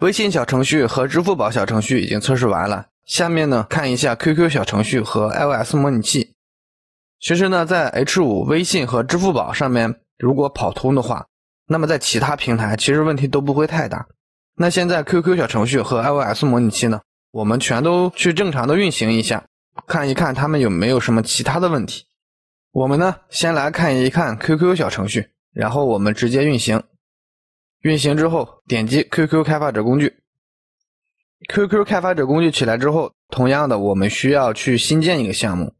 微信小程序和支付宝小程序已经测试完了，下面呢看一下 QQ 小程序和 iOS 模拟器。其实呢，在 H 五、微信和支付宝上面如果跑通的话，那么在其他平台其实问题都不会太大。那现在 QQ 小程序和 iOS 模拟器呢，我们全都去正常的运行一下，看一看他们有没有什么其他的问题。我们呢先来看一看 QQ 小程序，然后我们直接运行。运行之后，点击 QQ 开发者工具。QQ 开发者工具起来之后，同样的，我们需要去新建一个项目。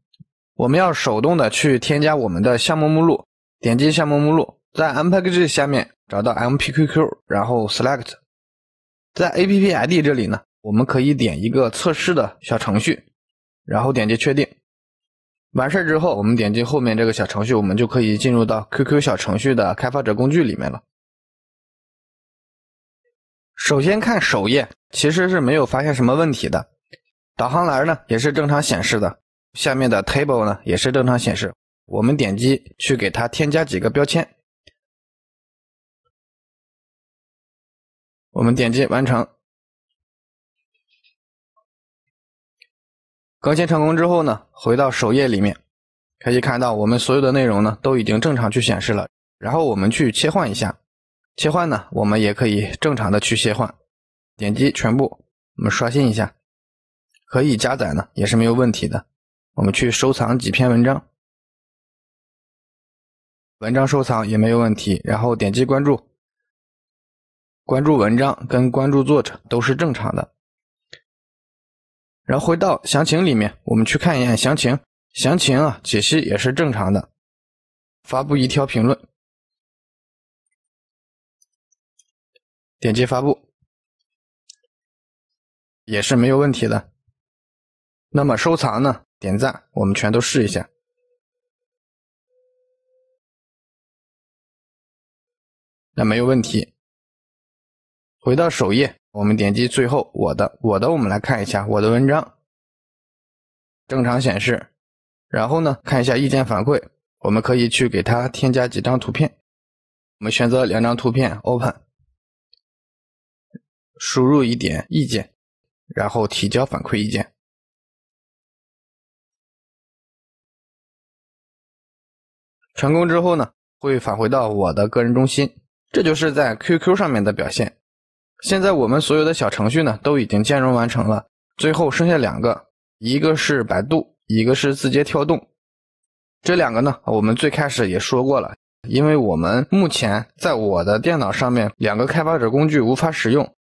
我们要手动的去添加我们的项目目录，点击项目目录，在 MPG 下面找到 MPQQ，然后 Select，在 APP ID 这里呢，我们可以点一个测试的小程序，然后点击确定。完事儿之后，我们点击后面这个小程序，我们就可以进入到 QQ 小程序的开发者工具里面了。首先看首页，其实是没有发现什么问题的。导航栏呢也是正常显示的，下面的 table 呢也是正常显示。我们点击去给它添加几个标签，我们点击完成，更新成功之后呢，回到首页里面，可以看到我们所有的内容呢都已经正常去显示了。然后我们去切换一下。切换呢，我们也可以正常的去切换，点击全部，我们刷新一下，可以加载呢，也是没有问题的。我们去收藏几篇文章，文章收藏也没有问题。然后点击关注，关注文章跟关注作者都是正常的。然后回到详情里面，我们去看一眼详情，详情啊，解析也是正常的，发布一条评论。点击发布也是没有问题的。那么收藏呢？点赞我们全都试一下，那没有问题。回到首页，我们点击最后“我的”，我的我们来看一下我的文章，正常显示。然后呢，看一下意见反馈，我们可以去给它添加几张图片。我们选择两张图片，Open。输入一点意见，然后提交反馈意见。成功之后呢，会返回到我的个人中心。这就是在 QQ 上面的表现。现在我们所有的小程序呢，都已经兼容完成了。最后剩下两个，一个是百度，一个是字节跳动。这两个呢，我们最开始也说过了，因为我们目前在我的电脑上面，两个开发者工具无法使用。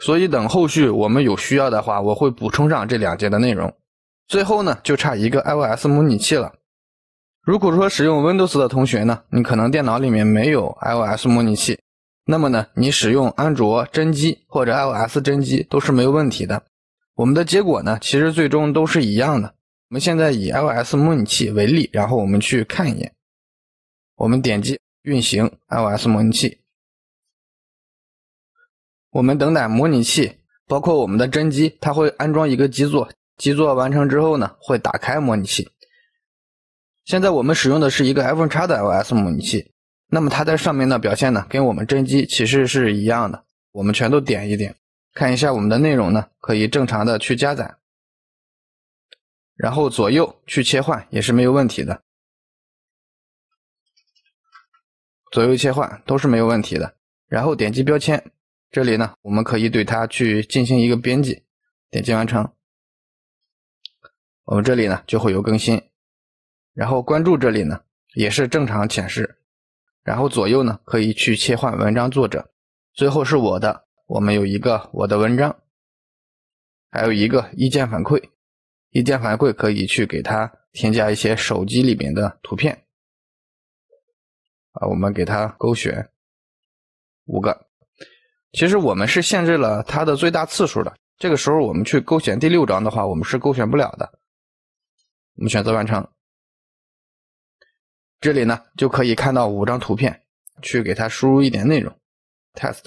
所以等后续我们有需要的话，我会补充上这两节的内容。最后呢，就差一个 iOS 模拟器了。如果说使用 Windows 的同学呢，你可能电脑里面没有 iOS 模拟器，那么呢，你使用安卓真机或者 iOS 真机都是没有问题的。我们的结果呢，其实最终都是一样的。我们现在以 iOS 模拟器为例，然后我们去看一眼。我们点击运行 iOS 模拟器。我们等待模拟器，包括我们的真机，它会安装一个基座。基座完成之后呢，会打开模拟器。现在我们使用的是一个 iPhone 叉的 iOS 模拟器，那么它在上面的表现呢，跟我们真机其实是一样的。我们全都点一点，看一下我们的内容呢，可以正常的去加载。然后左右去切换也是没有问题的，左右切换都是没有问题的。然后点击标签。这里呢，我们可以对它去进行一个编辑，点击完成，我们这里呢就会有更新。然后关注这里呢也是正常显示，然后左右呢可以去切换文章作者，最后是我的，我们有一个我的文章，还有一个意见反馈，意见反馈可以去给它添加一些手机里面的图片，啊，我们给它勾选五个。其实我们是限制了它的最大次数的。这个时候我们去勾选第六张的话，我们是勾选不了的。我们选择完成，这里呢就可以看到五张图片，去给它输入一点内容，test。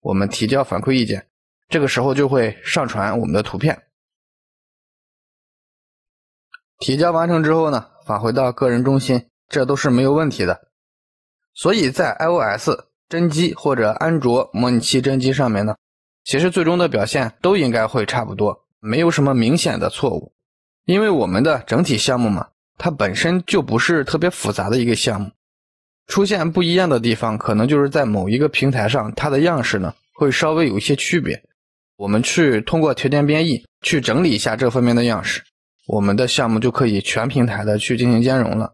我们提交反馈意见，这个时候就会上传我们的图片。提交完成之后呢，返回到个人中心，这都是没有问题的。所以在 iOS。真机或者安卓模拟器真机上面呢，其实最终的表现都应该会差不多，没有什么明显的错误，因为我们的整体项目嘛，它本身就不是特别复杂的一个项目，出现不一样的地方，可能就是在某一个平台上它的样式呢，会稍微有一些区别。我们去通过条件编译去整理一下这方面的样式，我们的项目就可以全平台的去进行兼容了。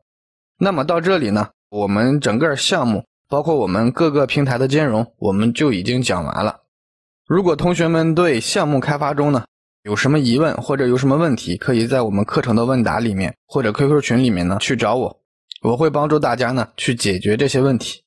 那么到这里呢，我们整个项目。包括我们各个平台的兼容，我们就已经讲完了。如果同学们对项目开发中呢有什么疑问或者有什么问题，可以在我们课程的问答里面或者 QQ 群里面呢去找我，我会帮助大家呢去解决这些问题。